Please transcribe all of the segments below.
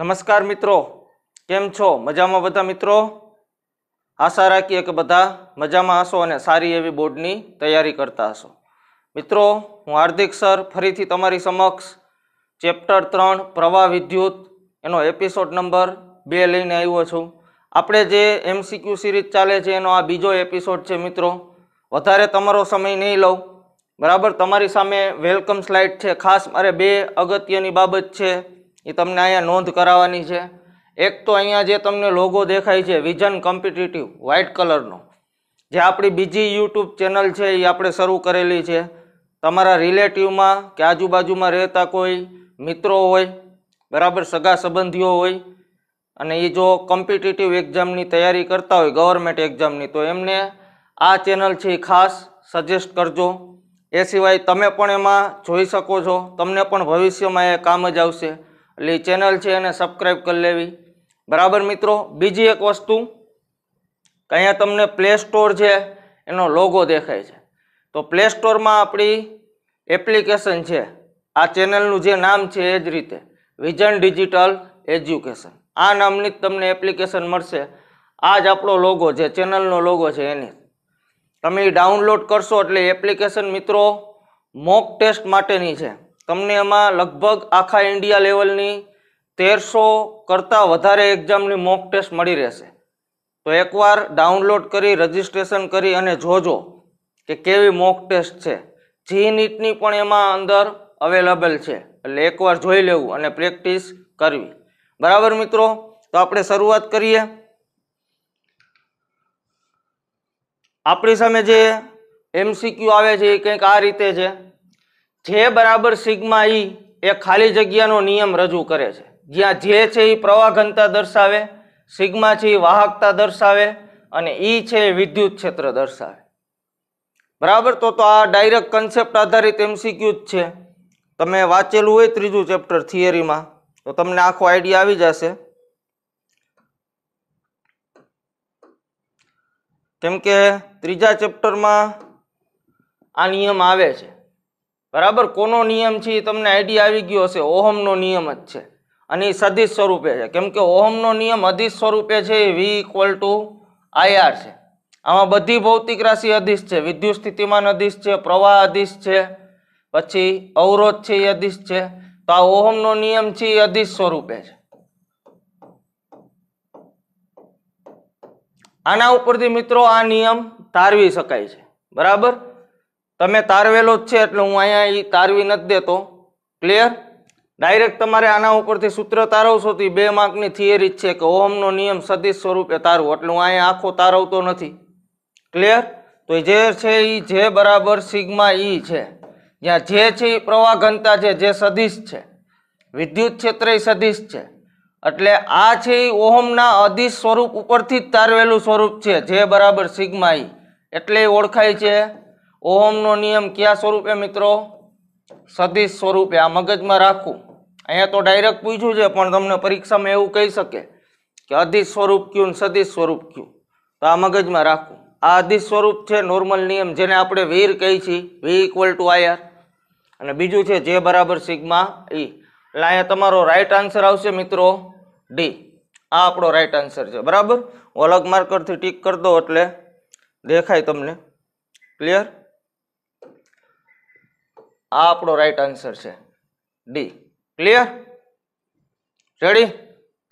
નમસ્કાર મિત્રો કેમ છો મજામાં બધા મિત્રો આશા રાખીએ કે બધા મજામાં હશો અને સારી એવી બોર્ડની તૈયારી કરતા હશો મિત્રો હું હાર્દિક સર ફરીથી તમારી સમક્ષ ચેપ્ટર ત્રણ પ્રવાહ વિદ્યુત એનો એપિસોડ નંબર બે લઈને આવ્યો છું આપણે જે એમસીક્યુ સિરીઝ ચાલે છે એનો આ બીજો એપિસોડ છે મિત્રો વધારે તમારો સમય નહીં લઉં બરાબર તમારી સામે વેલકમ સ્લાઇડ છે ખાસ મારે બે અગત્યની બાબત છે એ તમને અહીંયા નોંધ કરાવવાની છે એક તો અહીંયા જે તમને લોગો દેખાય છે વિઝન કોમ્પિટિટિવ વ્હાઇટ કલરનો જે આપણી બીજી યુટ્યુબ ચેનલ છે એ આપણે શરૂ કરેલી છે તમારા રિલેટિવમાં કે આજુબાજુમાં રહેતા કોઈ મિત્રો હોય બરાબર સગા સંબંધીઓ હોય અને એ જો કોમ્પિટિટિવ એક્ઝામની તૈયારી કરતા હોય ગવર્મેન્ટ એક્ઝામની તો એમને આ ચેનલ છે એ ખાસ સજેસ્ટ કરજો એ સિવાય તમે પણ એમાં જોઈ શકો છો તમને પણ ભવિષ્યમાં એ કામ જ આવશે એટલે ચેનલ છે એને સબસ્ક્રાઈબ કરી લેવી બરાબર મિત્રો બીજી એક વસ્તુ કે અહીંયા તમને પ્લે સ્ટોર છે એનો લોગો દેખાય છે તો પ્લે સ્ટોરમાં આપણી એપ્લિકેશન છે આ ચેનલનું જે નામ છે એ જ રીતે વિઝન ડિજિટલ એજ્યુકેશન આ નામની જ તમને એપ્લિકેશન મળશે આ જ આપણો લોગો છે ચેનલનો લોગો છે એની તમે ડાઉનલોડ કરશો એટલે એપ્લિકેશન મિત્રો મોક ટેસ્ટ માટેની છે તમને એમાં લગભગ આખા ઇન્ડિયા લેવલની તેરસો કરતાં વધારે એક્ઝામની મોક ટેસ્ટ મળી રહેશે તો એકવાર ડાઉનલોડ કરી રજીસ્ટ્રેશન કરી અને જોજો કે કેવી મોક ટેસ્ટ છે જી નીટની પણ એમાં અંદર અવેલેબલ છે એટલે એકવાર જોઈ લેવું અને પ્રેક્ટિસ કરવી બરાબર મિત્રો તો આપણે શરૂઆત કરીએ આપણી સામે જે એમસીક્યુ આવે છે એ કંઈક આ રીતે છે જે બરાબર સિગ્મા ઈ એ ખાલી જગ્યાનો નિયમ રજૂ કરે છે જ્યાં જે છે એ પ્રવાહ ઘનતા દર્શાવે સિગ્મા છે એ વાહકતા દર્શાવે અને ઈ છે એ વિદ્યુત ક્ષેત્ર દર્શાવે બરાબર તો તો આ ડાયરેક્ટ કન્સેપ્ટ આધારિત એમસીક્યુ જ છે તમે વાંચેલું હોય ત્રીજું ચેપ્ટર થિયરીમાં તો તમને આખો આઈડિયા આવી જશે કેમ કે ત્રીજા ચેપ્ટરમાં આ નિયમ આવે છે બરાબર કોનો નિયમ છે એ તમને આઈડિયા આવી ગયો હશે ઓહમનો નિયમ જ છે અને એ સદિશ સ્વરૂપે છે કેમ કે ઓહમનો નિયમ અધિશ સ્વરૂપે છે એ વી ઇક્વલ ટુ આઈઆર છે આમાં બધી ભૌતિક રાશિ અધિશ છે વિદ્યુત સ્થિતિમાન અધિશ છે પ્રવાહ અધિશ છે પછી અવરોધ છે એ અધિશ છે તો આ ઓહમનો નિયમ છે એ અધિશ સ્વરૂપે છે આના ઉપરથી મિત્રો આ નિયમ તારવી શકાય છે બરાબર તમે તારવેલો જ છે એટલે હું અહીંયા એ તારવી નથી દેતો ક્લિયર ડાયરેક્ટ તમારે આના ઉપરથી સૂત્ર તારવશો તો બે માર્કની થિયરી જ છે કે ઓમનો નિયમ સદિશ સ્વરૂપે તારવું એટલે હું અહીંયા આખો તારવતો નથી ક્લિયર તો જે છે એ જે બરાબર સિગ્મા ઈ છે જ્યાં જે છે એ પ્રવાહ ઘનતા છે જે સદિશ છે વિદ્યુત ક્ષેત્ર એ સદિશ છે એટલે આ છે એ ઓહમના અધિશ સ્વરૂપ ઉપરથી જ તારવેલું સ્વરૂપ છે જે બરાબર સિગ્મા ઈ એટલે ઓળખાય છે ઓમનો નિયમ કયા સ્વરૂપે મિત્રો સદિશ સ્વરૂપે આ મગજમાં રાખવું અહીંયા તો ડાયરેક્ટ પૂછ્યું છે પણ તમને પરીક્ષામાં એવું કહી શકે કે અધિશ સ્વરૂપ ક્યુ સદિશ સ્વરૂપ કયું તો આ મગજમાં રાખવું આ અધિશ સ્વરૂપ છે નોર્મલ નિયમ જેને આપણે વીર કહી છીએ વી ઇક્વલ ટુ આયર અને બીજું છે જે બરાબર સિગ્મા ઈ e. એટલે અહીંયા તમારો રાઈટ આન્સર આવશે મિત્રો ડી આ આપણો રાઈટ આન્સર છે બરાબર અલગ માર્કરથી ટીક કરી દો એટલે દેખાય તમને ક્લિયર આ આપણો રાઈટ આન્સર છે ડી ક્લિયર રેડી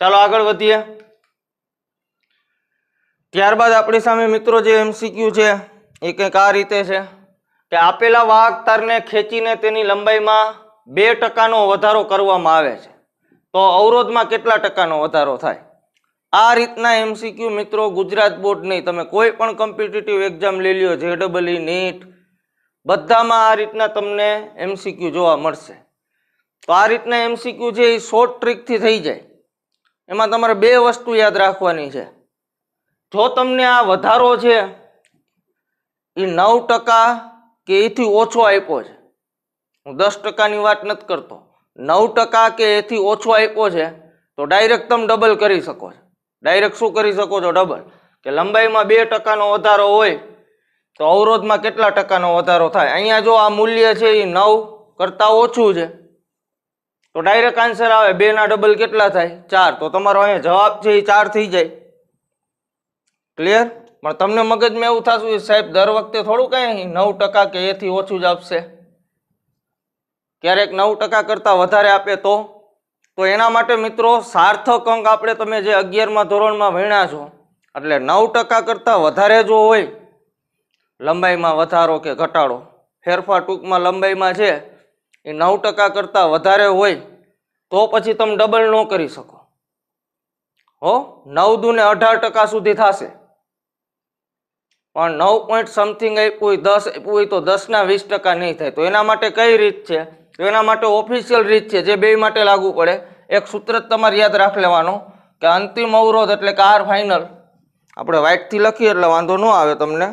ચાલો આગળ વધીએ ત્યારબાદ આપણી સામે મિત્રો જે એમસીક્યુ છે એ કંઈક આ રીતે છે કે આપેલા વાહક તારને ખેંચીને તેની લંબાઈમાં બે ટકાનો વધારો કરવામાં આવે છે તો અવરોધમાં કેટલા ટકાનો વધારો થાય આ રીતના એમસીક્યુ મિત્રો ગુજરાત બોર્ડની તમે કોઈ પણ કોમ્પિટિટિવ એક્ઝામ લઈ લ્યો જેડબલઈ નીટ બધામાં આ રીતના તમને એમસીક્યુ જોવા મળશે તો આ રીતના એમસીક્યુ છે એ શોર્ટ ટ્રીકથી થઈ જાય એમાં તમારે બે વસ્તુ યાદ રાખવાની છે જો તમને આ વધારો છે એ નવ ટકા કે એથી ઓછો આપ્યો છે હું દસ ટકાની વાત નથી કરતો નવ ટકા કે એથી ઓછો આપ્યો છે તો ડાયરેક્ટ તમે ડબલ કરી શકો છો ડાયરેક્ટ શું કરી શકો છો ડબલ કે લંબાઈમાં બે ટકાનો વધારો હોય તો અવરોધમાં કેટલા ટકાનો વધારો થાય અહીંયા જો આ મૂલ્ય છે એ નવ કરતાં ઓછું છે તો ડાયરેક્ટ આન્સર આવે બેના ડબલ કેટલા થાય ચાર તો તમારો અહીંયા જવાબ છે એ ચાર થઈ જાય ક્લિયર પણ તમને મગજમાં એવું થશે સાહેબ દર વખતે થોડું કંઈ નવ ટકા કે એથી ઓછું જ આપશે ક્યારેક નવ ટકા કરતાં વધારે આપે તો તો એના માટે મિત્રો સાર્થક અંક આપણે તમે જે અગિયારમાં ધોરણમાં ભણ્યા છો એટલે નવ ટકા કરતાં વધારે જો હોય લંબાઈમાં વધારો કે ઘટાડો ફેરફાર ટૂંકમાં લંબાઈમાં છે એ નવ ટકા કરતાં વધારે હોય તો પછી તમે ડબલ ન કરી શકો હો નવ દૂને અઢાર ટકા સુધી થશે પણ નવ પોઈન્ટ સમથિંગ આપ્યું હોય દસ આપ્યું હોય તો દસના વીસ ટકા નહીં થાય તો એના માટે કઈ રીત છે તો એના માટે ઓફિશિયલ રીત છે જે બે માટે લાગુ પડે એક સૂત્ર જ તમારે યાદ રાખ લેવાનો કે અંતિમ અવરોધ એટલે કે આર ફાઇનલ આપણે વ્હાઇટથી લખીએ એટલે વાંધો ન આવે તમને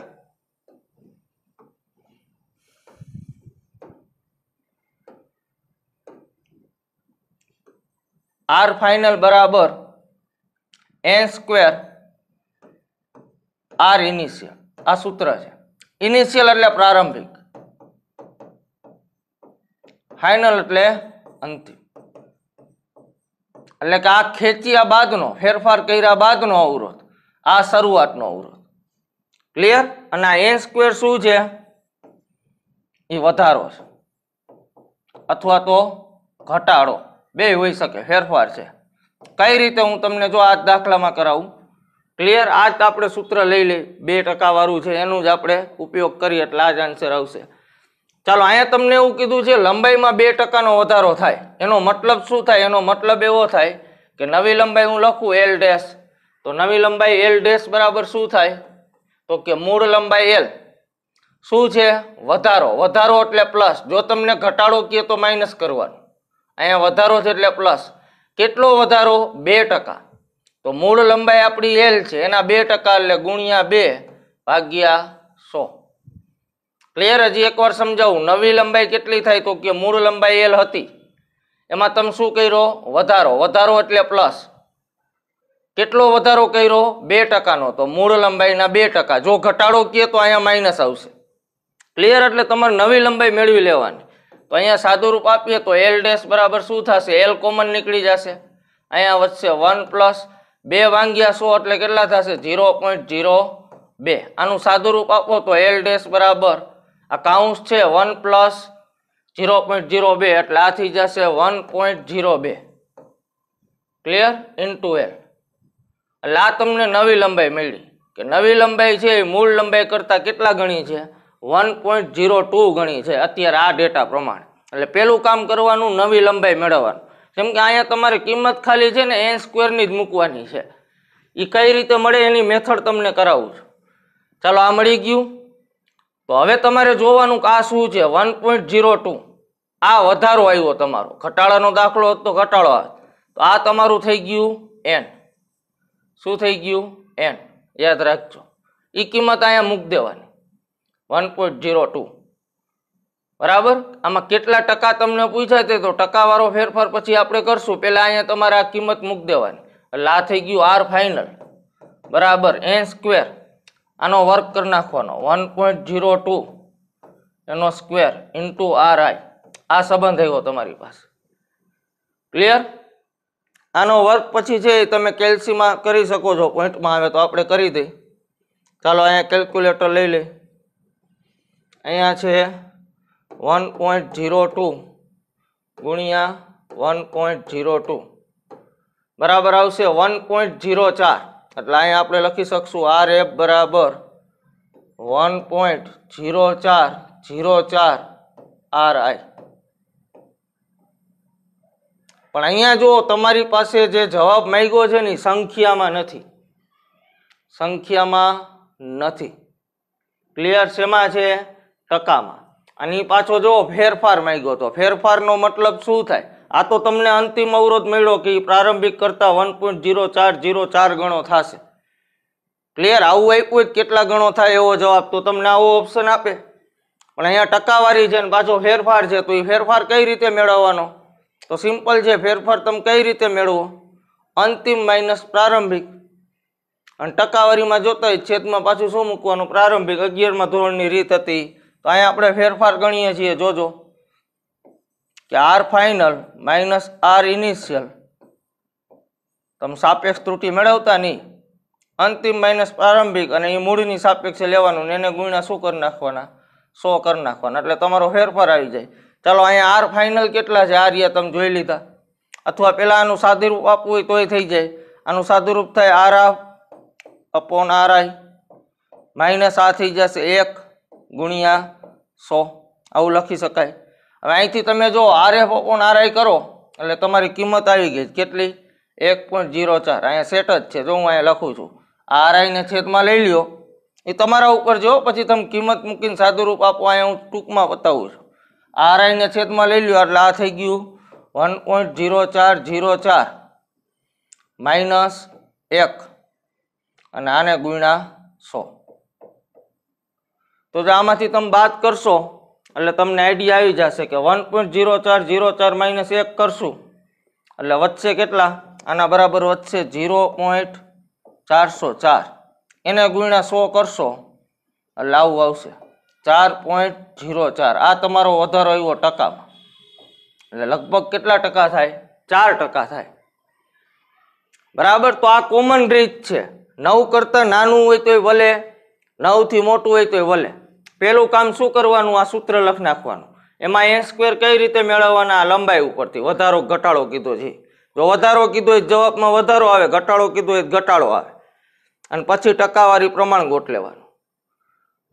આર ફાઇનલ બરાબર એન સ્ક્વેર આર ઇનિશિયલ આ સૂત્ર છે ઇનિશિયલ એટલે પ્રારંભિક ફાઇનલ એટલે અંતિમ એટલે કે આ ખેંચ્યા બાદનો ફેરફાર કર્યા બાદનો અવરોધ આ શરૂઆતનો અવરોધ ક્લિયર અને આ એન સ્ક્વેર શું છે એ વધારો છે અથવા તો ઘટાડો બે હોઈ શકે ફેરફાર છે કઈ રીતે હું તમને જો આ દાખલામાં કરાવું ક્લિયર આ જ આપણે સૂત્ર લઈ લઈ બે ટકાવાળું છે એનું જ આપણે ઉપયોગ કરીએ એટલે આ જ આન્સર આવશે ચાલો અહીંયા તમને એવું કીધું છે લંબાઈમાં બે ટકાનો વધારો થાય એનો મતલબ શું થાય એનો મતલબ એવો થાય કે નવી લંબાઈ હું લખું એલ ડેશ તો નવી લંબાઈ એલ ડેશ બરાબર શું થાય તો કે મૂળ લંબાઈ એલ શું છે વધારો વધારો એટલે પ્લસ જો તમને ઘટાડો કહીએ તો માઇનસ કરવાનું અહીંયા વધારો છે એટલે પ્લસ કેટલો વધારો બે ટકા તો મૂળ લંબાઈ આપણી એલ છે એના બે ટકા એટલે ગુણ્યા બે ભાગ્યા સો ક્લિયર હજી એકવાર સમજાવું નવી લંબાઈ કેટલી થાય તો કે મૂળ લંબાઈ એલ હતી એમાં તમે શું કર્યો વધારો વધારો એટલે પ્લસ કેટલો વધારો કર્યો બે ટકાનો તો મૂળ લંબાઈના બે ટકા જો ઘટાડો કહે તો અહીંયા માઇનસ આવશે ક્લિયર એટલે તમારે નવી લંબાઈ મેળવી લેવાની તો અહીંયા સાદુરૂપ આપીએ તો એલ ડેશ બરાબર શું થશે એલ કોમન નીકળી જશે અહીંયા વધશે વન પ્લસ બે વાંગ્યા સો એટલે કેટલા થશે ઝીરો પોઈન્ટ ઝીરો બે આનું સાદુરૂપ આપો તો એલ ડેશ બરાબર આ કાઉન્સ છે one plus zero point zero બે એટલે આ થઈ જશે વન પોઈન્ટ ઝીરો બે ક્લિયર ઇન્ટુ એલ એટલે આ તમને નવી લંબાઈ મળી કે નવી લંબાઈ છે એ મૂળ લંબાઈ કરતાં કેટલા ગણી છે વન પોઈન્ટ ઝીરો ટુ ગણી છે અત્યારે આ ડેટા પ્રમાણે એટલે પહેલું કામ કરવાનું નવી લંબાઈ મેળવવાનું જેમ કે અહીંયા તમારે કિંમત ખાલી છે ને એન સ્ક્વેરની જ મૂકવાની છે એ કઈ રીતે મળે એની મેથડ તમને કરાવું છું ચાલો આ મળી ગયું તો હવે તમારે જોવાનું કે આ શું છે વન પોઈન્ટ ઝીરો ટુ આ વધારો આવ્યો તમારો ઘટાડાનો દાખલો હતો તો ઘટાડો તો આ તમારું થઈ ગયું એન શું થઈ ગયું એન યાદ રાખજો એ કિંમત અહીંયા મૂકી દેવાની વન પોઈન્ટ ઝીરો ટુ બરાબર આમાં કેટલા ટકા તમને પૂછાય તે તો ટકાવાળો ફેરફાર પછી આપણે કરશું પહેલાં અહીંયા તમારે આ કિંમત મૂકી દેવાની એટલે આ થઈ ગયું આર ફાઇનલ બરાબર એન સ્ક્વેર આનો વર્ક કરી નાખવાનો વન પોઈન્ટ ઝીરો ટુ એનો સ્ક્વેર ઇન્ટુ આર આઈ આ સંબંધ આવ્યો તમારી પાસે ક્લિયર આનો વર્ક પછી છે તમે કેલ્સીમાં કરી શકો છો પોઈન્ટમાં આવે તો આપણે કરી દઈએ ચાલો અહીંયા કેલ્ક્યુલેટર લઈ લઈએ અહીંયા છે વન પોઈન્ટ ઝીરો ટુ ગુણ્યા વન પોઈન્ટ ઝીરો ટુ બરાબર આવશે વન પોઈન્ટ ઝીરો ચાર એટલે અહીંયા આપણે લખી શકશું આર એફ બરાબર વન પોઈન્ટ ઝીરો ચાર ઝીરો ચાર આર આઈ પણ અહીંયા જો તમારી પાસે જે જવાબ માગ્યો છે ને સંખ્યામાં નથી સંખ્યામાં નથી ક્લિયર શેમાં છે ટકામાં અને પાછો જો ફેરફાર માગ્યો તો ફેરફારનો મતલબ શું થાય આ તો તમને અંતિમ અવરોધ મળ્યો કે પ્રારંભિક કરતાં વન પોઈન્ટ ઝીરો ચાર ઝીરો ચાર ગણો થશે ક્લિયર આવું આપ્યું જ કેટલા ગણો થાય એવો જવાબ તો તમને આવો ઓપ્શન આપે પણ અહીંયા ટકાવારી છે ને પાછો ફેરફાર છે તો એ ફેરફાર કઈ રીતે મેળવવાનો તો સિમ્પલ છે ફેરફાર તમે કઈ રીતે મેળવો અંતિમ માઇનસ પ્રારંભિક અને ટકાવારીમાં જોતા છેદમાં પાછું શું મૂકવાનું પ્રારંભિક અગિયારમાં ધોરણની રીત હતી તો અહીંયા આપણે ફેરફાર ગણીએ છીએ જોજો કે R final minus R initial તમે સાપેક્ષ ત્રુટિ મેળવતા નહીં અંતિમ માઇનસ પ્રારંભિક અને એ મૂળની સાપેક્ષે લેવાનું ને એને ગુણ્યા શું કરી નાખવાના સો કરી નાખવાના એટલે તમારો ફેરફાર આવી જાય ચાલો અહીંયા આર ફાઇનલ કેટલા છે આર રહ્યા તમે જોઈ લીધા અથવા પહેલાં આનું સાદુરૂપ આપવું હોય તોય થઈ જાય આનું સાદુરૂપ થાય R F upon R I minus આ થઈ જશે એક ગુણ્યા સો આવું લખી શકાય હવે અહીંથી તમે જો આરએફ ઓપોન આરઆઈ કરો એટલે તમારી કિંમત આવી ગઈ કેટલી એક પોઈન્ટ જીરો ચાર અહીંયા સેટ જ છે જો હું અહીંયા લખું છું આરઆઈને છેદમાં લઈ લ્યો એ તમારા ઉપર જો પછી તમે કિંમત મૂકીને સાદું રૂપ આપો અહીંયા હું ટૂંકમાં બતાવું છું આરઆઈને છેદમાં લઈ લ્યો એટલે આ થઈ ગયું વન પોઈન્ટ ઝીરો ચાર ઝીરો ચાર માઇનસ એક અને આને ગુણ્યા સો તો જો આમાંથી તમે બાદ કરશો એટલે તમને આઈડિયા આવી જશે કે વન પોઈન્ટ ઝીરો ચાર ઝીરો ચાર માઇનસ એક કરશું એટલે વધશે કેટલા આના બરાબર વધશે ઝીરો પોઈન્ટ ચારસો ચાર એને ગુણ્યા સો કરશો એટલે આવું આવશે ચાર પોઈન્ટ ઝીરો ચાર આ તમારો વધારો આવ્યો ટકામાં એટલે લગભગ કેટલા ટકા થાય ચાર ટકા થાય બરાબર તો આ કોમન રીત છે નવ કરતાં નાનું હોય તોય વલે નવથી મોટું હોય તોય વલે પહેલું કામ શું કરવાનું આ સૂત્ર લખી નાખવાનું એમાં એન સ્ક્વેર કઈ રીતે મેળવવાના આ લંબાઈ ઉપરથી વધારો ઘટાડો કીધો છે જો વધારો કીધો હોય જવાબમાં વધારો આવે ઘટાડો કીધો હોય ઘટાડો આવે અને પછી ટકાવારી પ્રમાણ ગોટ લેવાનું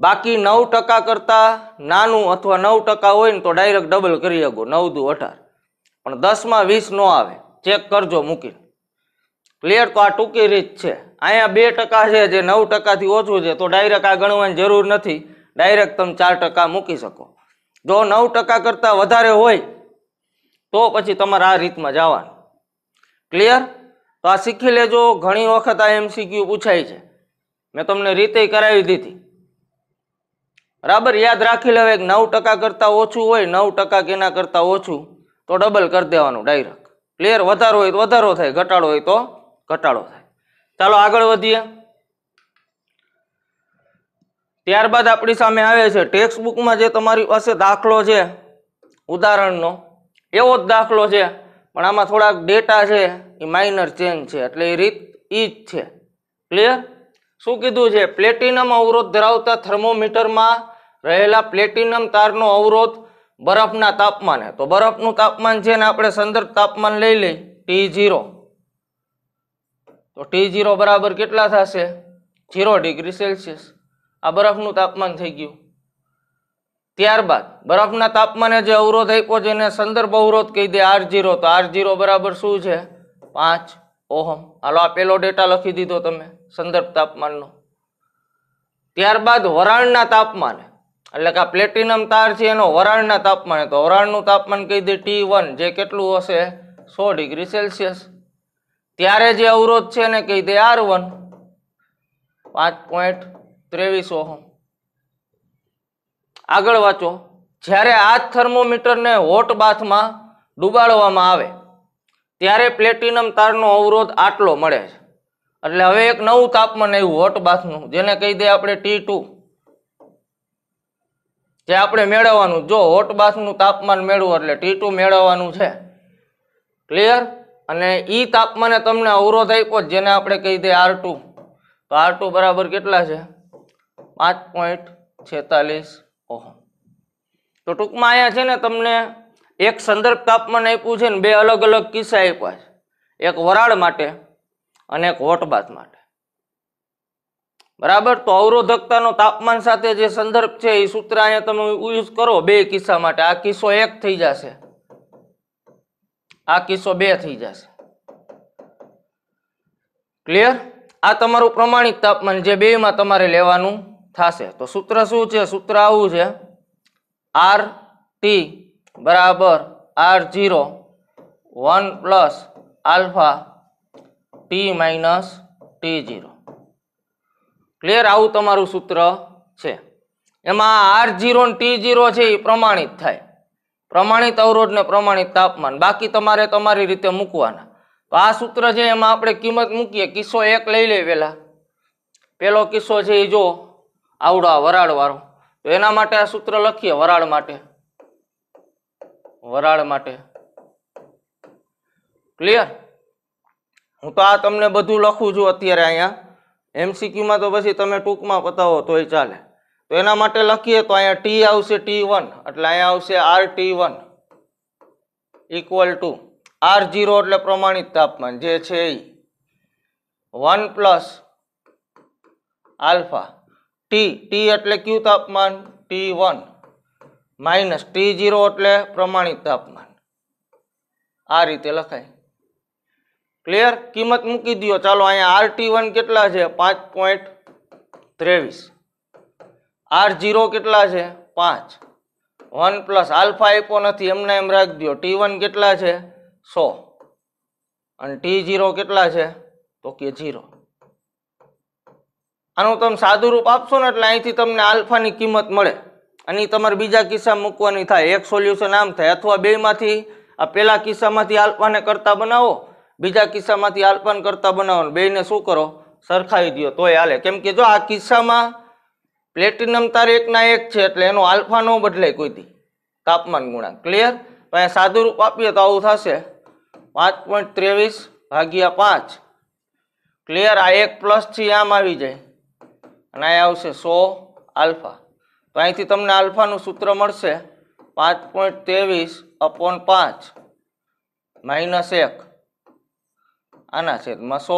બાકી નવ ટકા કરતાં નાનું અથવા નવ ટકા હોય ને તો ડાયરેક્ટ ડબલ કરી શકો નવ દુ અઢાર પણ દસમાં વીસ નો આવે ચેક કરજો મૂકીને ક્લિયર તો આ ટૂંકી રીત છે અહીંયા બે ટકા છે જે નવ ટકાથી ઓછું છે તો ડાયરેક્ટ આ ગણવાની જરૂર નથી ડાયરેક્ટ તમે ચાર ટકા મૂકી શકો જો નવ ટકા કરતાં વધારે હોય તો પછી તમારે આ રીતમાં જવાનું ક્લિયર તો આ શીખી લેજો ઘણી વખત આ એમસીક્યુ પૂછાય છે મેં તમને રીતે કરાવી દીધી બરાબર યાદ રાખી લેવાય કે નવ ટકા કરતાં ઓછું હોય નવ ટકા કેના કરતાં ઓછું તો ડબલ કરી દેવાનું ડાયરેક્ટ ક્લિયર વધારો હોય તો વધારો થાય ઘટાડો હોય તો ઘટાડો થાય ચાલો આગળ વધીએ ત્યારબાદ આપણી સામે આવે છે ટેક્સ્ટ બુકમાં જે તમારી પાસે દાખલો છે ઉદાહરણનો એવો જ દાખલો છે પણ આમાં થોડાક ડેટા છે એ માઇનર ચેન્જ છે એટલે એ રીત એ જ છે ક્લિયર શું કીધું છે પ્લેટિનમ અવરોધ ધરાવતા થર્મોમીટરમાં રહેલા પ્લેટિનમ તારનો અવરોધ બરફના તાપમાને તો બરફનું તાપમાન છે ને આપણે સંદર્ભ તાપમાન લઈ લઈ ટી ઝીરો તો ટી ઝીરો બરાબર કેટલા થશે ઝીરો ડિગ્રી સેલ્સિયસ આ બરફનું તાપમાન થઈ ગયું ત્યારબાદ બરફના તાપમાને જે અવરોધ આપ્યો છે એને સંદર્ભ અવરોધ કહી દે આર જીરો તો આર જીરો બરાબર શું છે પાંચ ઓહમ હાલો આ પેલો ડેટા લખી દીધો તમે સંદર્ભ તાપમાનનો ત્યારબાદ વરાળના તાપમાને એટલે કે આ પ્લેટિનમ તાર છે એનો વરાળના તાપમાને તો વરાળનું તાપમાન કહી દે ટી વન જે કેટલું હશે સો ડિગ્રી સેલ્સિયસ ત્યારે જે અવરોધ છે એને કહી દે આર વન પાંચ પોઈન્ટ ત્રેવીસ ઓહમ આગળ વાંચો જ્યારે આ થર્મોમીટરને હોટ બાથમાં ડૂબાડવામાં આવે ત્યારે પ્લેટિનમ તારનો અવરોધ આટલો મળે છે એટલે હવે એક નવું તાપમાન એવું હોટ બાથનું જેને કહી દે આપણે ટી ટુ જે આપણે મેળવવાનું જો હોટ બાથનું તાપમાન મેળવું એટલે ટી ટુ મેળવવાનું છે ક્લિયર અને એ તાપમાને તમને અવરોધ આપ્યો જેને આપણે કહી દઈએ આર ટુ તો આર ટુ બરાબર કેટલા છે પાંચ પોઈન્ટ છેતાલીસ ઓહમ તો ટૂંકમાં અહીંયા છે ને તમને એક સંદર્ભ તાપમાન આપ્યું છે ને બે અલગ અલગ કિસ્સા આપ્યા છે એક વરાળ માટે અને એક હોટબાત માટે બરાબર તો અવરોધકતાનો તાપમાન સાથે જે સંદર્ભ છે એ સૂત્ર અહીંયા તમે યુઝ કરો બે કિસ્સા માટે આ કિસ્સો એક થઈ જશે આ કિસ્સો બે થઈ જશે ક્લિયર આ તમારું પ્રમાણિક તાપમાન જે બેમાં તમારે લેવાનું થશે તો સૂત્ર શું છે સૂત્ર આવું છે આર ટી બરાબર R zero one plus alpha T minus T zero clear આવું તમારું સૂત્ર છે એમાં આર ઝીરો ને ટી ઝીરો છે એ પ્રમાણિત થાય પ્રમાણિત અવરોધ ને પ્રમાણિત તાપમાન બાકી તમારે તમારી રીતે મૂકવાના તો આ સૂત્ર છે એમાં આપણે કિંમત મૂકીએ કિસ્સો એક લઈ લે પહેલાં પેલો કિસ્સો છે એ જો આવડો આ વરાળ વાળો તો એના માટે આ સૂત્ર લખીએ વરાળ માટે વરાળ માટે ક્લિયર હું તો આ તમને બધું લખું છું અત્યારે અહીંયા એમસીક્યુમાં તો પછી તમે ટૂંકમાં પતાવો તોય ચાલે તો એના માટે લખીએ તો અહીંયા ટી આવશે ટી વન એટલે અહીંયા આવશે R T one equal to R zero એટલે પ્રમાણિત તાપમાન જે છે એ one plus alpha T T એટલે ક્યુ તાપમાન T one minus T zero એટલે પ્રમાણિત તાપમાન આ રીતે લખાય ક્લિયર કિંમત મૂકી દો ચાલો અહીંયા આર ટી વન કેટલા છે પાંચ પોઈન્ટ ત્રેવીસ આર ઝીરો કેટલા છે પાંચ વન પ્લસ આલ્ફા એપો નથી એમને એમ રાખ દો ટી વન કેટલા છે સો અને ટી ઝીરો કેટલા છે તો કે ઝીરો આનું તમે સાદું રૂપ આપશો ને એટલે અહીંથી તમને આલ્ફાની કિંમત મળે અને તમારે બીજા કિસ્સા મૂકવાની થાય એક સોલ્યુશન આમ થાય અથવા બેમાંથી આ પહેલા કિસ્સામાંથી આલ્ફાને કરતાં બનાવો બીજા કિસ્સામાંથી આલ્ફાને કરતાં બનાવો બેને શું કરો સરખાવી દો તોય હાલે કેમ કે જો આ કિસ્સામાં પ્લેટિનમ તાર એકના એક છે એટલે એનો આલ્ફા ન બદલાય કોઈથી તાપમાન ગુણા ક્લિયર તો અહીંયા સાદું રૂપ આપીએ તો આવું થશે પાંચ પોઈન્ટ ત્રેવીસ ભાગ્યા પાંચ ક્લિયર આ એક પ્લસથી આમ આવી જાય અને અહીંયા આવશે સો આલ્ફા તો અહીંથી તમને આલ્ફાનું સૂત્ર મળશે પાંચ પોઈન્ટ ત્રેવીસ અપોન પાંચ માઇનસ એક આના છેદમાં સો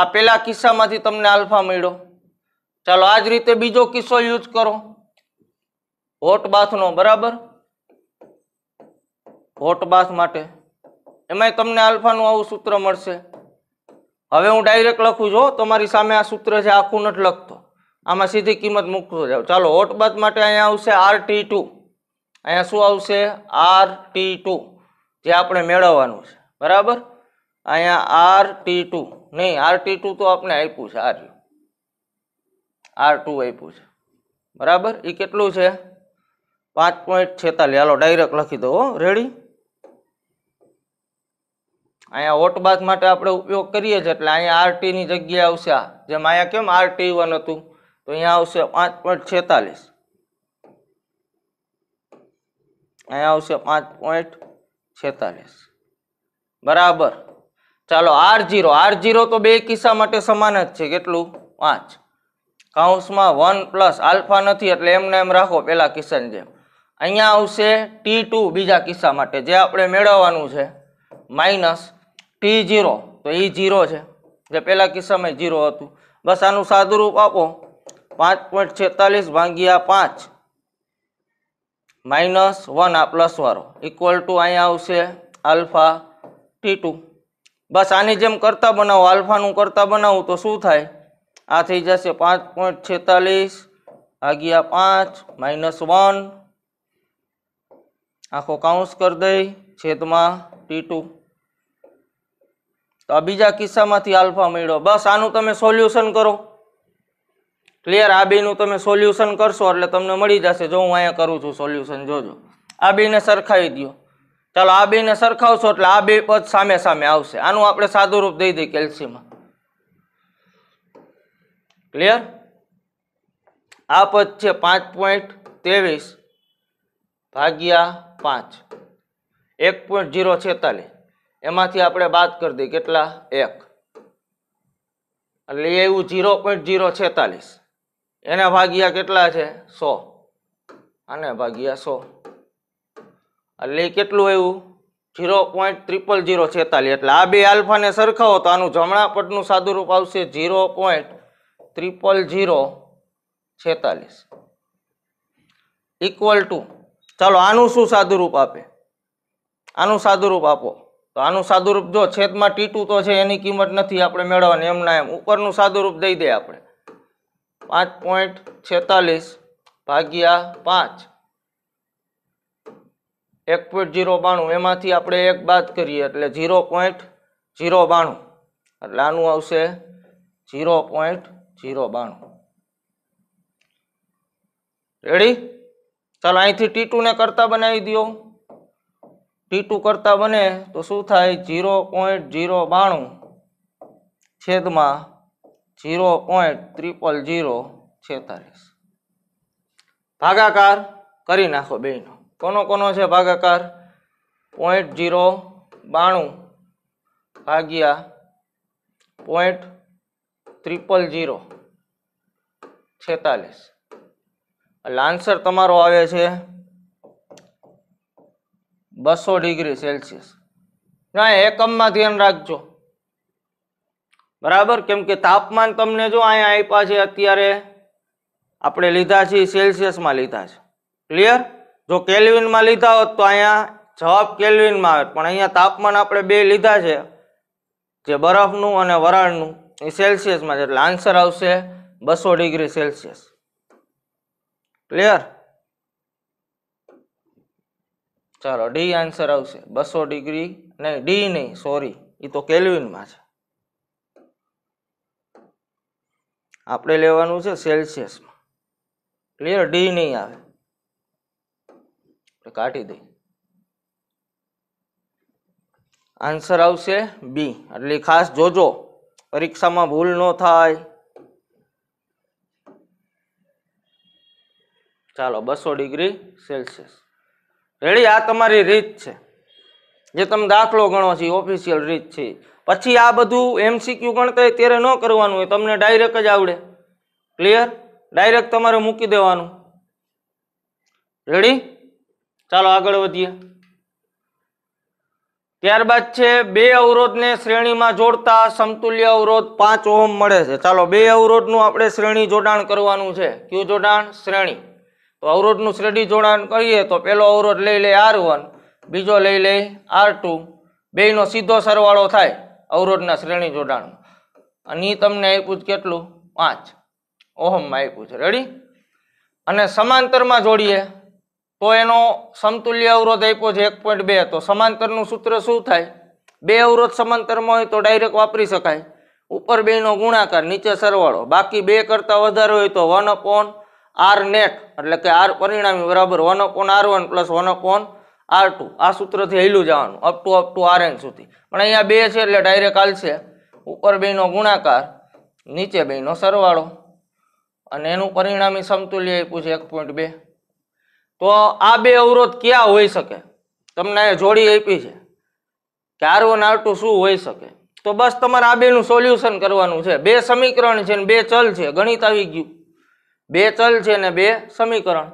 આ પહેલા કિસ્સામાંથી તમને આલ્ફા મળ્યો ચાલો આ જ રીતે બીજો કિસ્સો યુઝ કરો હોટ બાથનો બરાબર હોટ બાથ માટે એમાંય તમને આલ્ફાનું આવું સૂત્ર મળશે હવે હું ડાયરેક્ટ લખું છું તમારી સામે આ સૂત્ર છે આખું નથી લખતો આમાં સીધી કિંમત મૂકતો જાવ ચાલો હોટ બાદ માટે અહીંયા આવશે આર ટી ટુ અહીંયા શું આવશે આર ટી ટુ જે આપણે મેળવવાનું છે બરાબર અહીંયા આર ટી ટુ નહીં આર ટી ટુ તો આપણે આપ્યું છે આર આર ટુ આપ્યું છે બરાબર એ કેટલું છે પાંચ પોઈન્ટ છેતાલીસ હાલો ડાયરેક્ટ લખી દો રેડી અહીંયા ઓટબાથ માટે આપણે ઉપયોગ કરીએ છીએ એટલે અહીંયા આરટીની જગ્યાએ આવશે આ જેમ અહીંયા કેમ આરટી વન હતું તો અહીંયા આવશે પાંચ પોઈન્ટ છેતાલીસ અહીંયા આવશે પાંચ પોઈન્ટ છેતાલીસ બરાબર ચાલો આર જીરો આર જીરો તો બે કિસ્સા માટે સમાન જ છે કેટલું પાંચ કાઉન્સમાં વન પ્લસ આલ્ફા નથી એટલે એમને એમ રાખો પહેલાં કિસ્સાની જેમ અહીંયા આવશે ટી ટુ બીજા કિસ્સા માટે જે આપણે મેળવવાનું છે માઇનસ ટી જીરો તો એ જીરો છે જે પહેલાં કિસ્સામાં જીરો હતું બસ આનું સાદુરૂપ આપો પાંચ પોઈન્ટ છેતાલીસ ભાંગ્યા પાંચ માઇનસ વન આ પ્લસવાળો ઇક્વલ ટુ અહીંયા આવશે આલ્ફા ટી ટુ બસ આની જેમ કરતા બનાવો આલ્ફાનું કરતા બનાવું તો શું થાય આ થઈ જશે પાંચ પોઈન્ટ છેતાલીસ ભાગ્યા પાંચ માઇનસ વન આખો કાઉન્સ કરી દઈ છેદમાં ટી ટુ તો આ બીજા કિસ્સામાંથી આલ્ફા મળ્યો બસ આનું તમે સોલ્યુશન કરો ક્લિયર આ બેનું તમે સોલ્યુશન કરશો એટલે તમને મળી જશે જો હું અહીંયા કરું છું સોલ્યુશન જોજો આ બેને સરખાવી દો ચાલો આ બેને સરખાવશો એટલે આ બે પદ સામે સામે આવશે આનું આપણે સાદું રૂપ દઈ દઈએ કેલ્સીમાં ક્લિયર આ પદ છે પાંચ પોઈન્ટ ત્રેવીસ ભાગ્યા પાંચ એક પોઈન્ટ જીરો છેતાલીસ એમાંથી આપણે બાદ કરી દઈએ કેટલા એક એટલે એવું જીરો પોઈન્ટ જીરો છેતાલીસ એના ભાગ્યા કેટલા છે સો આને ભાગ્યા સો એટલે કેટલું એવું ઝીરો પોઈન્ટ ત્રિપલ જીરો છેતાલીસ એટલે આ બે આલ્ફાને સરખાવો તો આનું જમણા પટનું સાદુરૂપ આવશે જીરો પોઈન્ટ ત્રિપલ જીરો છેતાલીસ ઇક્વલ ટુ ચાલો આનું શું સાદુરૂપ આપે આનું સાદુરૂપ આપો તો આનું સાદુરૂપ જો છેદમાં ટીટું તો છે એની કિંમત નથી આપણે મેળવવાની એમના એમ ઉપરનું સાદુરૂપ દઈ દઈએ આપણે પાંચ પોઈન્ટ છેતાલીસ ભાગ્યા પાંચ એક પોઈન્ટ જીરો બાણું એમાંથી આપણે એક બાદ કરીએ એટલે ઝીરો પોઈન્ટ ઝીરો બાણું એટલે આનું આવશે ઝીરો પોઈન્ટ ઝીરો બાણું રેડી ચાલો અહીંથી ટીટુને કરતા બનાવી દો ટી ટુ કરતા બને તો શું થાય જીરો પોઈન્ટ જીરો બાણું છેદમાં જીરો પોઈન્ટ ત્રિપલ જીરો છેતાલીસ ભાગાકાર કરી નાખો બેનો કોનો કોનો છે ભાગાકાર પોઈન્ટ જીરો બાણું ભાગ્યા પોઈન્ટ ત્રિપલ જીરો છેતાલીસ એટલે આન્સર તમારો આવે છે બસો ડિગ્રી સેલ્સિયસ ના એકમમાં ધ્યાન રાખજો બરાબર કેમ કે તાપમાન તમને જો અહીંયા આપ્યા છે અત્યારે આપણે લીધા છે સેલ્સિયસમાં લીધા છે ક્લિયર જો કેલ્વિનમાં લીધા હોત તો અહીંયા જવાબ કેલ્વિનમાં આવે પણ અહીંયા તાપમાન આપણે બે લીધા છે જે બરફનું અને વરાળનું એ સેલ્સિયસમાં છે એટલે આન્સર આવશે બસો ડિગ્રી સેલ્સિયસ ક્લિયર ચાલો ડી આન્સર આવશે બસો ડિગ્રી નહીં ડી નહીં સોરી એ તો કેલ્વિનમાં છે આપણે લેવાનું છે સેલ્સિયસમાં ક્લિયર ડી નહીં આવે કાઢી દઈ આન્સર આવશે બી એટલે ખાસ જોજો પરીક્ષામાં ભૂલ ન થાય ચાલો બસો ડિગ્રી સેલ્સિયસ રેડી આ તમારી રીત છે જે તમે દાખલો ગણો છે ઓફિશિયલ રીત છે પછી આ બધું એમસીક્યુ ગણતા હોય ત્યારે ન કરવાનું હોય તમને ડાયરેક્ટ જ આવડે ક્લિયર ડાયરેક્ટ તમારે મૂકી દેવાનું રેડી ચાલો આગળ વધીએ ત્યારબાદ છે બે અવરોધને શ્રેણીમાં જોડતા સમતુલ્ય અવરોધ પાંચ ઓમ મળે છે ચાલો બે અવરોધનું આપણે શ્રેણી જોડાણ કરવાનું છે કયું જોડાણ શ્રેણી તો અવરોધનું શ્રેણી જોડાણ કરીએ તો પહેલો અવરોધ લઈ લે આર બીજો લઈ લે આર ટુ બેયનો સીધો સરવાળો થાય અવરોધના શ્રેણી જોડાણ અને તમને આપ્યું છે કેટલું પાંચ ઓહમમાં આપ્યું છે રેડી અને સમાંતરમાં જોડીએ તો એનો સમતુલ્ય અવરોધ આપ્યો છે એક પોઈન્ટ બે તો સમાંતરનું સૂત્ર શું થાય બે અવરોધ સમાંતરમાં હોય તો ડાયરેક્ટ વાપરી શકાય ઉપર બેનો ગુણાકાર નીચે સરવાળો બાકી બે કરતાં વધારે હોય તો વન અપોન આર નેટ એટલે કે આર પરિણામી બરાબર one upon R one plus one upon R two આ સૂત્રથી હેલું જવાનું up to up to R N સુધી પણ અહીંયા બે છે એટલે ડાયરેક્ટ હાલશે ઉપર બેનો ગુણાકાર નીચે બેનો સરવાળો અને એનું પરિણામી સમતુલ્ય આપ્યું છે એક પોઈન્ટ બે તો આ બે અવરોધ ક્યાં હોઈ શકે તમને એ જોડી આપી છે કે આર વન આર ટુ શું હોઈ શકે તો બસ તમારે આ બેનું સોલ્યુશન કરવાનું છે બે સમીકરણ છે ને બે ચલ છે ગણિત આવી ગયું બે ચલ છે ને બે સમીકરણ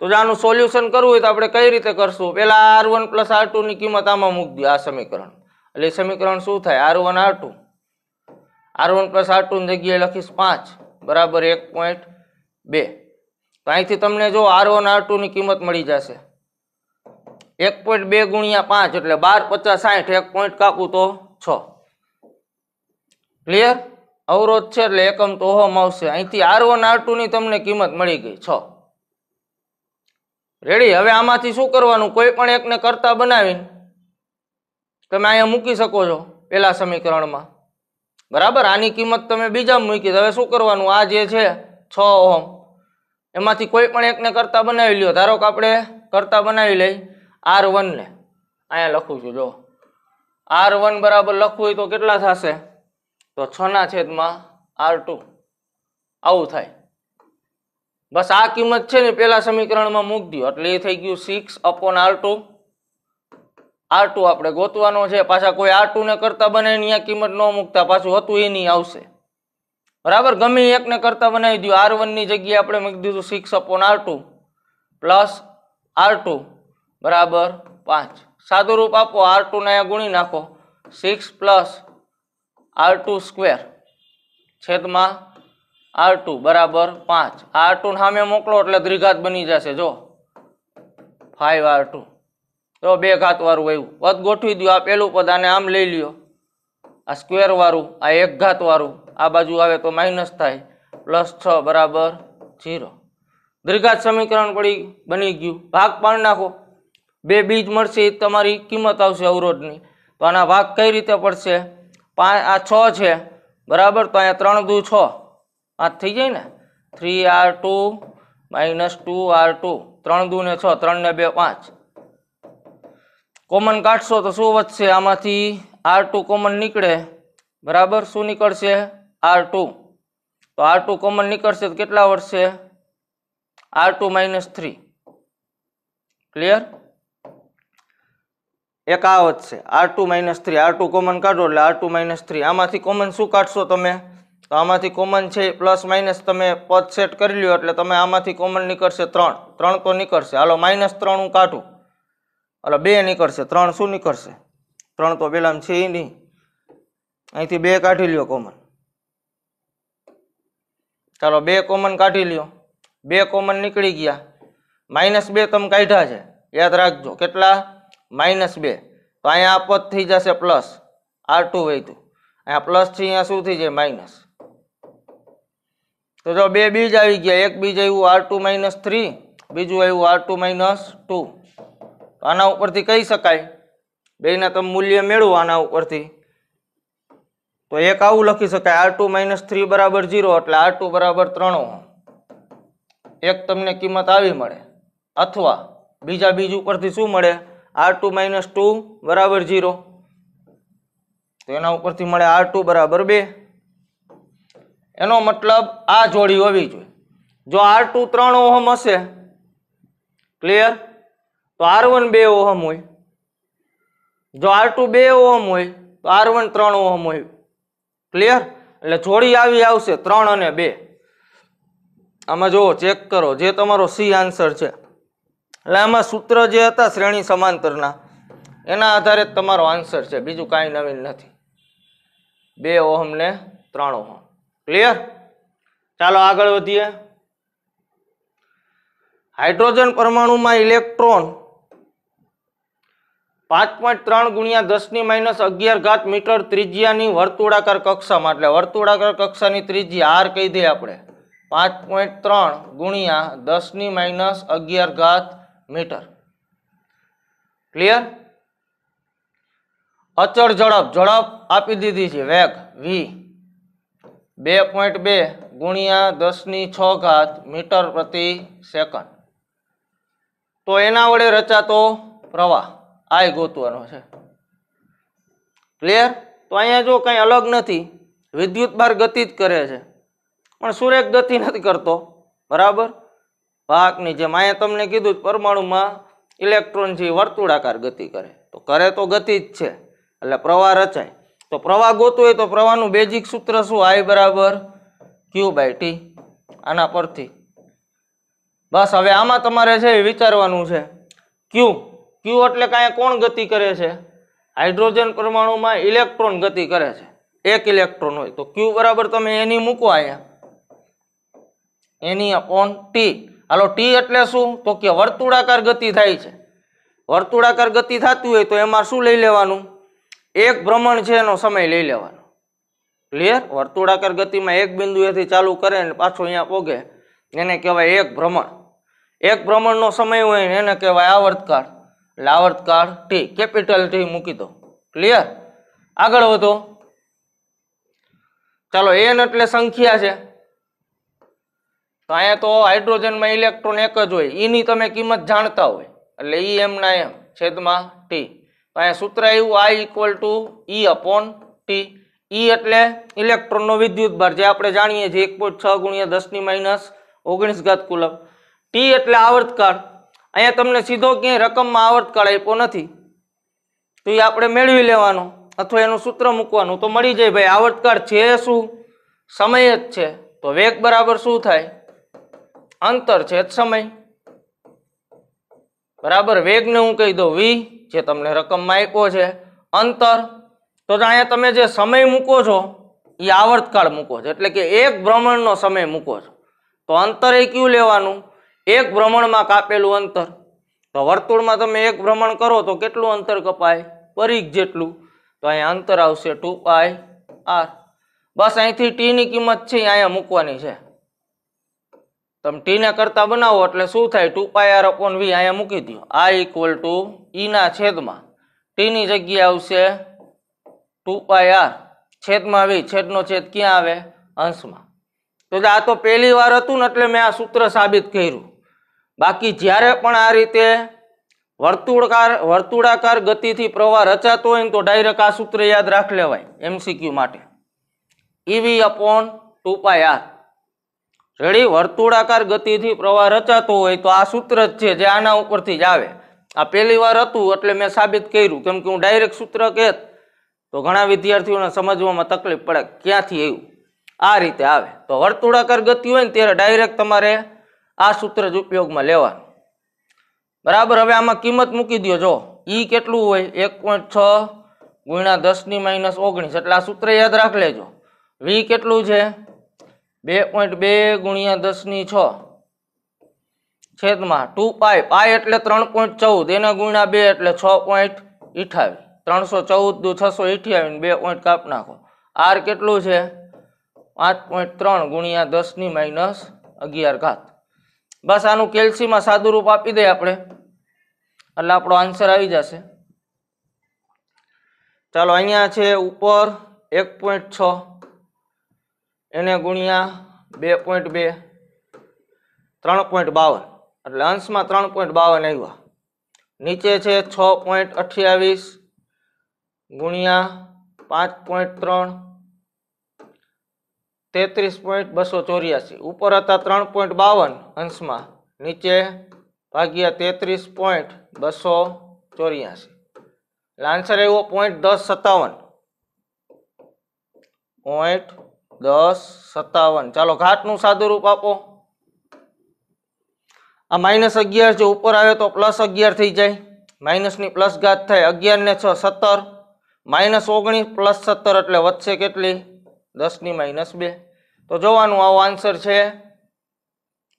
તો જો આનું સોલ્યુશન કરવું હોય તો આપણે કઈ રીતે કરશું પહેલાં આર વન પ્લસ આર ટુની કિંમત આમાં મૂકી દઈએ આ સમીકરણ એટલે સમીકરણ શું થાય R one R two R one plus R ટુની જગ્યાએ લખીશ પાંચ બરાબર એક પોઈન્ટ બે તો અહીંથી તમને જો આર વન આર ટુની કિંમત મળી જશે એક પોઈન્ટ બે ગુણ્યા પાંચ એટલે બાર પચાસ સાઠ એક પોઈન્ટ કાપું તો છ ક્લિયર અવરોધ છે એટલે એકમ તો ઓહમ આવશે અહીંથી આર વન આર ની તમને કિંમત મળી ગઈ છ રેડી હવે આમાંથી શું કરવાનું કોઈ પણ એકને કરતા બનાવીને તમે અહીંયા મૂકી શકો છો પેલા સમીકરણમાં બરાબર આની કિંમત તમે બીજા મૂકી હવે શું કરવાનું આ જે છે છ ઓહમ એમાંથી કોઈ પણ એકને કરતા બનાવી લ્યો ધારો કે આપણે કરતા બનાવી લઈ આર વનને અહીંયા લખું છું જો આર વન બરાબર લખવું હોય તો કેટલા થશે તો છના છેદમાં આર ટુ આવું થાય બસ આ કિંમત છે ને પેલા સમીકરણમાં મૂકી દો એટલે એ થઈ ગયું six upon R two R two આપણે ગોતવાનો છે પાછા કોઈ આર ટુને કરતાં બનાવીને અહીંયા કિંમત ન મૂકતા પાછું હતું એની આવશે બરાબર ગમે એકને કરતાં બનાવી દો આર વનની જગ્યાએ આપણે મૂકી દીધું six upon R two plus R two બરાબર પાંચ સાદુરૂપ આપો આર ટુને અહીંયા ગુણી નાખો six plus R two square છેદમાં આર ટુ બરાબર પાંચ આર ટુ સામે મોકલો એટલે દ્વિઘાત બની જશે જો ફાઈવ આર ટુ જો બે ઘાતવાળું એવું વધ ગોઠવી દો આ પહેલું પદ આને આમ લઈ લ્યો આ સ્ક્વેરવાળું આ એક ઘાતવાળું આ બાજુ આવે તો માઇનસ થાય પ્લસ છ બરાબર ઝીરો દ્વિઘાત સમીકરણ પડી બની ગયું ભાગ પાડી નાખો બે બીજ મળશે તમારી કિંમત આવશે અવરોધની તો આના ભાગ કઈ રીતે પડશે પાંચ આ છ છે બરાબર તો અહીંયા ત્રણ દુ છ આ થઈ જાય ને three R two minus two R two ત્રણ દુ ને છ ત્રણ ને બે પાંચ કોમન કાઢશો તો શું વધશે આમાંથી આર ટુ કોમન નીકળે બરાબર શું નીકળશે આર ટુ તો આર ટુ કોમન નીકળશે તો કેટલા વર્ષે R two minus three clear એક આ વધશે R two minus three R two common કાઢો એટલે આર ટુ માઇનસ થ્રી આમાંથી કોમન શું કાઢશો તમે તો આમાંથી કોમન છે પ્લસ માઇનસ તમે પદ સેટ કરી લ્યો એટલે તમે આમાંથી કોમન નીકળશે ત્રણ ત્રણ તો નીકળશે હાલો માઇનસ ત્રણ હું કાઢું હાલો બે નીકળશે ત્રણ શું નીકળશે ત્રણ તો પહેલાં છે નહીં અહીંથી બે કાઢી લ્યો કોમન ચાલો બે કોમન કાઢી લ્યો બે કોમન નીકળી ગયા માઇનસ બે તમે કાઢ્યા છે યાદ રાખજો કેટલા માઇનસ બે તો અહીંયા આ થઈ જશે પ્લસ આર ટુ વહેતું અહીંયા પ્લસથી અહીંયા શું થઈ જાય માઇનસ તો જો બે બીજ આવી ગયા એક બીજ આવ્યું આર ટુ માઇનસ થ્રી બીજું આવ્યું આર ટુ માઇનસ ટુ આના ઉપરથી કહી શકાય બેના તમે મૂલ્ય મેળવો આના ઉપરથી તો એક આવું લખી શકાય આર ટુ માઇનસ થ્રી બરાબર ઝીરો એટલે આર ટુ બરાબર ત્રણ એક તમને કિંમત આવી મળે અથવા બીજા બીજ ઉપરથી શું મળે આર ટુ માઇનસ ટુ બરાબર ઝીરો તો એના ઉપરથી મળે આર ટુ બરાબર બે એનો મતલબ આ જોડી હોવી જોઈએ જો આર ટુ ત્રણ ઓહમ હશે ક્લિયર તો આર વન બે ઓહમ હોય જો આર ટુ બે ઓહમ હોય તો આર વન ત્રણ ઓહમ હોય ક્લિયર એટલે જોડી આવી આવશે ત્રણ અને બે આમાં જુઓ ચેક કરો જે તમારો સી આન્સર છે એટલે આમાં સૂત્ર જે હતા શ્રેણી સમાંતરના એના આધારે તમારો આન્સર છે બીજું કાંઈ નવીન નથી બે ઓહમ ને ત્રણ ઓહમ ક્લિયર ચાલો આગળ વધીએ હાઇડ્રોજન પરમાણુમાં ઇલેક્ટ્રોન પાંચ પોઈન્ટ ત્રણ ગુણ્યા દસની માઇનસ અગિયાર ઘાત મીટર ત્રિજ્યાની વર્તુળાકાર કક્ષામાં એટલે વર્તુળાકાર કક્ષાની ત્રિજ્યા આર કહી દઈએ આપણે પાંચ પોઈન્ટ ત્રણ ગુણ્યા દસની માઇનસ અગિયાર ઘાત મીટર ક્લિયર અચળ ઝડપ ઝડપ આપી દીધી છે વેગ વી બે પોઈન્ટ બે ગુણ્યા દસની છ ઘાત મીટર પ્રતિ સેકન્ડ તો એના વડે રચાતો પ્રવાહ આય ગોતવાનો છે ક્લિયર તો અહીંયા જો કંઈ અલગ નથી વિદ્યુત બાર ગતિ જ કરે છે પણ સૂર્ય ગતિ નથી કરતો બરાબર વાહકની જેમ અહીંયા તમને કીધું પરમાણુમાં ઇલેક્ટ્રોન છે વર્તુળાકાર ગતિ કરે તો કરે તો ગતિ જ છે એટલે પ્રવાહ રચાય તો પ્રવાહ ગોતું હોય તો પ્રવાહનું બેઝિક સૂત્ર શું આઈ બરાબર ક્યુ બાય ટી આના પરથી બસ હવે આમાં તમારે છે વિચારવાનું છે ક્યુ ક્યુ એટલે કાંઈ કોણ ગતિ કરે છે હાઇડ્રોજન પરમાણુમાં ઇલેક્ટ્રોન ગતિ કરે છે એક ઇલેક્ટ્રોન હોય તો ક્યુ બરાબર તમે એની મૂકો અહીંયા એની અપોન ટી હાલો ટી એટલે શું તો કે વર્તુળાકાર ગતિ થાય છે વર્તુળાકાર ગતિ થતી હોય તો એમાં શું લઈ લેવાનું એક ભ્રમણ છે એનો સમય લઈ લેવાનો ક્લિયર વર્તુળાકાર ગતિમાં એક બિંદુએથી ચાલુ કરે ને પાછો અહીંયા પોગે એને કહેવાય એક ભ્રમણ એક ભ્રમણનો સમય હોય ને એને કહેવાય આવર્તકાળ એટલે આવર્તકાળ ટી કેપિટલ ટી મૂકી દો ક્લિયર આગળ વધો ચાલો એન એટલે સંખ્યા છે તો અહીંયા તો હાઇડ્રોજનમાં ઇલેક્ટ્રોન એક જ હોય એની તમે કિંમત જાણતા હોય એટલે ઈ એમના એમ છેદમાં ટી તો અહીંયા સૂત્ર આવ્યું I equal to E upon T E એટલે ઇલેક્ટ્રોનનો વિદ્યુત ભાર જે આપણે જાણીએ છીએ એક પોઈન્ટ છ ગુણ્યા દસની માઇનસ ઓગણીસ ઘાત કુલમ ટી એટલે આવર્તકાળ અહીંયા તમને સીધો ક્યાંય રકમમાં આવર્તકાળ આપ્યો નથી તો એ આપણે મેળવી લેવાનો અથવા એનું સૂત્ર મૂકવાનું તો મળી જાય ભાઈ આવર્તકાળ છે શું સમય જ છે તો વેગ બરાબર શું થાય અંતર આંતરછેદ સમય બરાબર વેગને હું કહી દઉં વી જે તમને રકમમાં આપ્યો છે અંતર તો અહીંયા તમે જે સમય મૂકો છો એ આવર્તકાળ મૂકો છો એટલે કે એક ભ્રમણનો સમય મૂકો છો તો અંતર એ કયું લેવાનું એક ભ્રમણમાં કાપેલું અંતર તો વર્તુળમાં તમે એક ભ્રમણ કરો તો કેટલું અંતર કપાય પરીખ જેટલું તો અહીંયા અંતર આવશે ટુ પાય આર બસ અહીંથી ટીની કિંમત છે અહીંયા મૂકવાની છે તમે ટીને કરતા બનાવો એટલે શું થાય two pi R upon V અહીંયા મૂકી દો આ ઇક્વલ ટુ ઈના છેદમાં ટીની જગ્યાએ આવશે ટુ પાય આર છેદમાં વી છેદનો છેદ ક્યાં આવે અંશમાં તો આ તો પહેલી વાર હતું ને એટલે મેં આ સૂત્ર સાબિત કર્યું બાકી જ્યારે પણ આ રીતે વર્તુળકાર વર્તુળાકાર ગતિથી પ્રવાહ રચાતો હોય ને તો ડાયરેક્ટ આ સૂત્ર યાદ રાખ લેવાય એમસીક્યુ માટે EV upon two pi R ready વર્તુળાકાર ગતિથી પ્રવાહ રચાતો હોય તો આ સૂત્ર જ છે જે આના ઉપરથી જ આવે આ પહેલી વાર હતું એટલે મેં સાબિત કર્યું કેમ કે હું ડાયરેક્ટ સૂત્ર કહેત તો ઘણા વિદ્યાર્થીઓને સમજવામાં તકલીફ પડે ક્યાંથી આવ્યું આ રીતે આવે તો વર્તુળાકાર ગતિ હોય ને ત્યારે ડાયરેક્ટ તમારે આ સૂત્ર જ ઉપયોગમાં લેવાનું બરાબર હવે આમાં કિંમત મૂકી દો જો ઈ કેટલું હોય એક પોઈન્ટ છ ગુણ્યા દસની માઇનસ ઓગણીસ એટલે આ સૂત્ર યાદ રાખ લેજો વી કેટલું છે બે પોઈન્ટ બે ગુણ્યા દસની છ છેદમાં ટુ પાય પાય એટલે ત્રણ પોઈન્ટ ચૌદ એના ગુણ્યા બે એટલે છ પોઈન્ટ ઇઠાવી ત્રણસો ચૌદ દુ છસો ઇઠાવીને બે પોઈન્ટ કાપ નાખો આર કેટલું છે પાંચ પોઈન્ટ ત્રણ ગુણ્યા દસની માઇનસ અગિયાર ઘાત બસ આનું કેલ્સીમાં સાદું રૂપ આપી દઈએ આપણે એટલે આપણો આન્સર આવી જશે ચાલો અહીંયા છે ઉપર એક પોઈન્ટ છ એને ગુણ્યા બે પોઈન્ટ બે ત્રણ પોઈન્ટ બાવન એટલે અંશમાં ત્રણ પોઈન્ટ બાવન આવ્યા નીચે છે છ પોઈન્ટ અઠ્યાવીસ ગુણ્યા પાંચ પોઈન્ટ ત્રણ તેત્રીસ પોઈન્ટ બસો ચોર્યાસી ઉપર હતા ત્રણ પોઈન્ટ બાવન અંશમાં નીચે ભાગ્યા તેત્રીસ પોઈન્ટ બસો ચોર્યાસી એટલે આન્સર આવ્યો પોઈન્ટ દસ સત્તાવન પોઈન્ટ દસ સત્તાવન ચાલો ઘાટનું સાદું રૂપ આપો આ માઇનસ અગિયાર જો ઉપર આવે તો પ્લસ અગિયાર થઈ જાય માઇનસની પ્લસ ઘાત થાય અગિયારને છ સત્તર માઇનસ ઓગણીસ પ્લસ સત્તર એટલે વધશે કેટલી દસની માઇનસ બે તો જોવાનું આવો આન્સર છે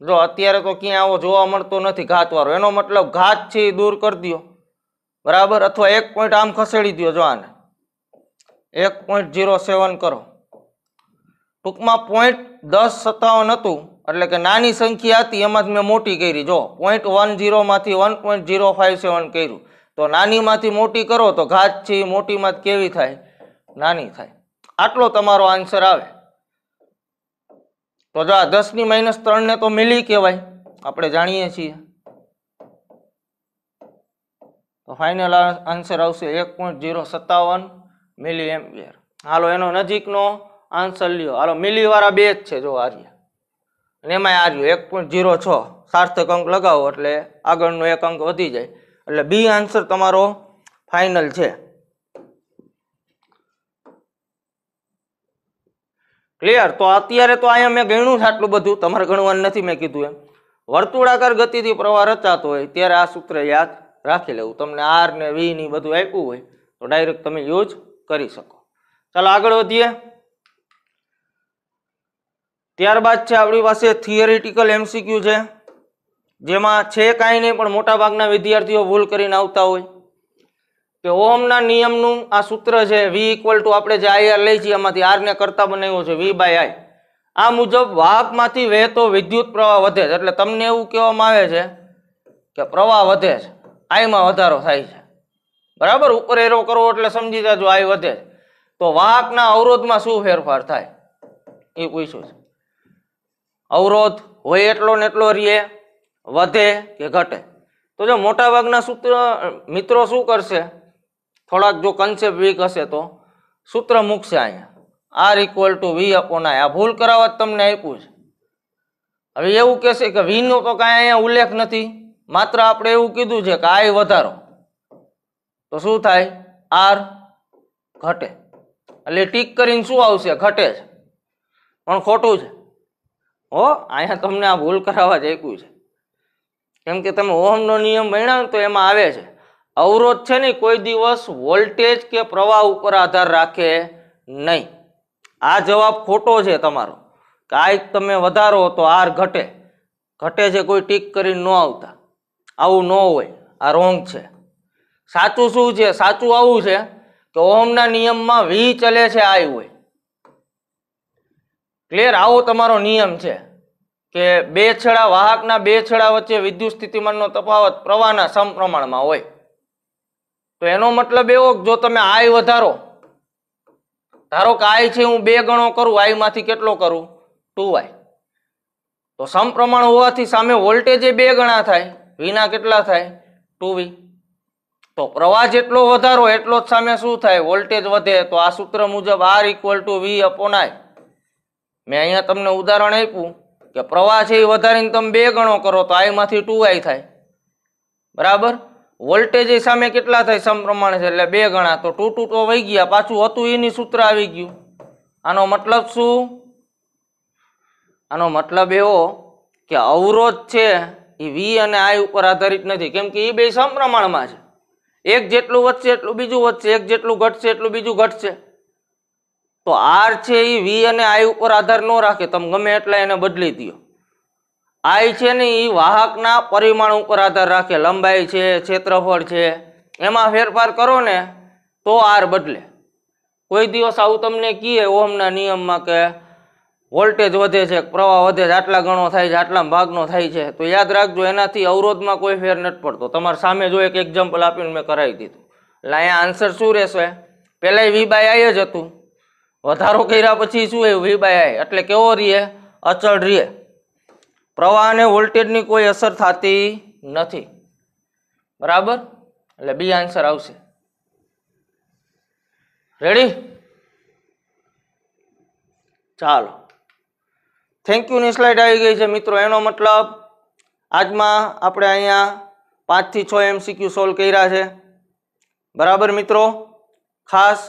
જો અત્યારે તો ક્યાં આવો જોવા મળતો નથી ઘાતવાળો એનો મતલબ ઘાત છે એ દૂર કરી દો બરાબર અથવા એક પોઈન્ટ આમ ખસેડી દો જો આને એક પોઈન્ટ જીરો સેવન કરો ટૂંકમાં પોઈન્ટ દસ સત્તાવન હતું એટલે કે નાની સંખ્યા હતી એમાંથી મેં મોટી કરી જો પોઈન્ટ વન ઝીરોમાંથી one point zero five seven કર્યું તો નાનીમાંથી મોટી કરો તો ઘાત છે મોટીમાં કેવી થાય નાની થાય આટલો તમારો આન્સર આવે તો જો આ દસની માઇનસ ત્રણને તો મિલી કહેવાય આપણે જાણીએ છીએ તો ફાઇનલ આન્સર આવશે એક પોઈન્ટ ઝીરો સત્તાવન મિલી એમ્પિયર હાલો એનો નજીકનો આન્સર લ્યો હાલો મિલીવાળા બે જ છે જો આર્ય અને એમાં આર્યું એક પોઈન્ટ જીરો છ સાર્થક અંક લગાવો એટલે આગળનો એક અંક વધી જાય એટલે બી આન્સર તમારો ફાઇનલ છે ક્લિયર તો અત્યારે તો અહીંયા મેં ગણ્યું છે આટલું બધું તમારે ગણવાનું નથી મેં કીધું એમ વર્તુળાકાર ગતિથી પ્રવાહ રચાતો હોય ત્યારે આ સૂત્ર યાદ રાખી લેવું તમને આર ને વી ની બધું આપ્યું હોય તો ડાયરેક્ટ તમે યુઝ કરી શકો ચાલો આગળ વધીએ ત્યારબાદ છે આપણી પાસે થિયરિટિકલ એમસીક્યુ છે જેમાં છે કાંઈ નહીં પણ મોટાભાગના વિદ્યાર્થીઓ ભૂલ કરીને આવતા હોય કે ઓમના નિયમનું આ સૂત્ર છે વી ઇક્વલ ટુ આપણે જે આઈઆર લઈ છીએ એમાંથી આરને કરતા બનાવ્યો છે વી બાય આઈ આ મુજબ વાહકમાંથી વહેતો વિદ્યુત પ્રવાહ વધે છે એટલે તમને એવું કહેવામાં આવે છે કે પ્રવાહ વધે છે આઈમાં વધારો થાય છે બરાબર ઉપર એરો કરવો એટલે સમજી જાજો આઈ વધે તો વાહકના અવરોધમાં શું ફેરફાર થાય એ પૂછ્યું છે અવરોધ હોય એટલો ને એટલો રહે વધે કે ઘટે તો જો મોટાભાગના સૂત્ર મિત્રો શું કરશે થોડાક જો કન્સેપ્ટ વીક હશે તો સૂત્ર મૂકશે અહીંયા R equal to V upon આ ભૂલ કરાવવા તમને આપ્યું છે હવે એવું કહેશે કે વીનો તો કાંઈ અહીંયા ઉલ્લેખ નથી માત્ર આપણે એવું કીધું છે કે આઈ વધારો તો શું થાય આર ઘટે એટલે ટીક કરીને શું આવશે ઘટે છે પણ ખોટું છે હો અહીંયા તમને આ ભૂલ કરાવવા જઈક્યું છે કેમ કે તમે ઓહમનો નિયમ ભણ્યા તો એમાં આવે છે અવરોધ છે ને કોઈ દિવસ વોલ્ટેજ કે પ્રવાહ ઉપર આધાર રાખે નહીં આ જવાબ ખોટો છે તમારો કાંઈક તમે વધારો તો આર ઘટે ઘટે છે કોઈ ટીક કરીને ન આવતા આવું ન હોય આ રોંગ છે સાચું શું છે સાચું આવું છે કે ઓહમના નિયમમાં વી ચલે છે આય હોય ક્લિયર આવો તમારો નિયમ છે કે બે છેડા વાહકના બે છેડા વચ્ચે વિદ્યુત સ્થિતિમાનનો તફાવત પ્રવાહના સમપ્રમાણમાં હોય તો એનો મતલબ એવો જો તમે આય વધારો ધારો કે આય છે હું બે ગણો કરું આઈમાંથી કેટલો કરું ટુ વાય તો સમપ્રમાણ હોવાથી સામે વોલ્ટેજે બે ગણા થાય વિના કેટલા થાય ટુ વી તો પ્રવાહ જેટલો વધારો એટલો જ સામે શું થાય વોલ્ટેજ વધે તો આ સૂત્ર મુજબ R equal to V upon I મેં અહીંયા તમને ઉદાહરણ આપ્યું કે પ્રવાહ છે એ વધારીને તમે બે ગણો કરો તો આઈમાંથી ટુ આઈ થાય બરાબર વોલ્ટેજ એ સામે કેટલા થાય સમ સમપ્રમાણે છે એટલે બે ગણા તો ટુ ટુ તો વહી ગયા પાછું હતું એની સૂત્ર આવી ગયું આનો મતલબ શું આનો મતલબ એવો કે અવરોધ છે એ વી અને આઈ ઉપર આધારિત નથી કેમ કે એ બે સમપ્રમાણમાં છે એક જેટલું વધશે એટલું બીજું વધશે એક જેટલું ઘટશે એટલું બીજું ઘટશે તો આર છે એ વી અને આઈ ઉપર આધાર ન રાખે તમે ગમે એટલા એને બદલી દો આઈ છે ને એ વાહકના પરિમાણ ઉપર આધાર રાખે લંબાઈ છે ક્ષેત્રફળ છે એમાં ફેરફાર કરો ને તો આર બદલે કોઈ દિવસ આવું તમને કીએ ઓમના નિયમમાં કે વોલ્ટેજ વધે છે પ્રવાહ વધે છે આટલા ગણો થાય છે આટલા ભાગનો થાય છે તો યાદ રાખજો એનાથી અવરોધમાં કોઈ ફેર નથી પડતો તમારે સામે જો એક એક્ઝામ્પલ આપીને મેં કરાવી દીધું એટલે અહીંયા આન્સર શું રહેશે પહેલાંય વી બાય આઈ જ હતું વધારો કર્યા પછી શું એ વી બાય આઈ એટલે કેવો રહીએ અચળ રહીએ પ્રવાહ અને વોલ્ટેજની કોઈ અસર થતી નથી બરાબર એટલે બી આન્સર આવશે રેડી ચાલો થેન્ક યુની સ્લાઇડ આવી ગઈ છે મિત્રો એનો મતલબ આજમાં આપણે અહીંયા પાંચથી છ એમસીક્યુ સોલ્વ કર્યા છે બરાબર મિત્રો ખાસ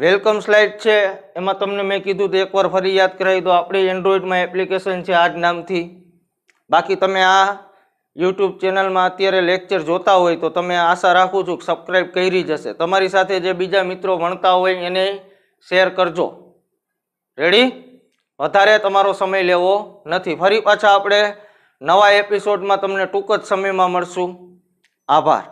વેલકમ સ્લાઇડ છે એમાં તમને મેં કીધું તો એકવાર ફરી યાદ કરાવી દો આપણી એન્ડ્રોઈડમાં એપ્લિકેશન છે આ જ નામથી બાકી તમે આ યુટ્યુબ ચેનલમાં અત્યારે લેક્ચર જોતા હોય તો તમે આશા રાખું છું કે સબસ્ક્રાઈબ કરી જશે તમારી સાથે જે બીજા મિત્રો ભણતા હોય એને શેર કરજો રેડી વધારે તમારો સમય લેવો નથી ફરી પાછા આપણે નવા એપિસોડમાં તમને ટૂંક જ સમયમાં મળશું આભાર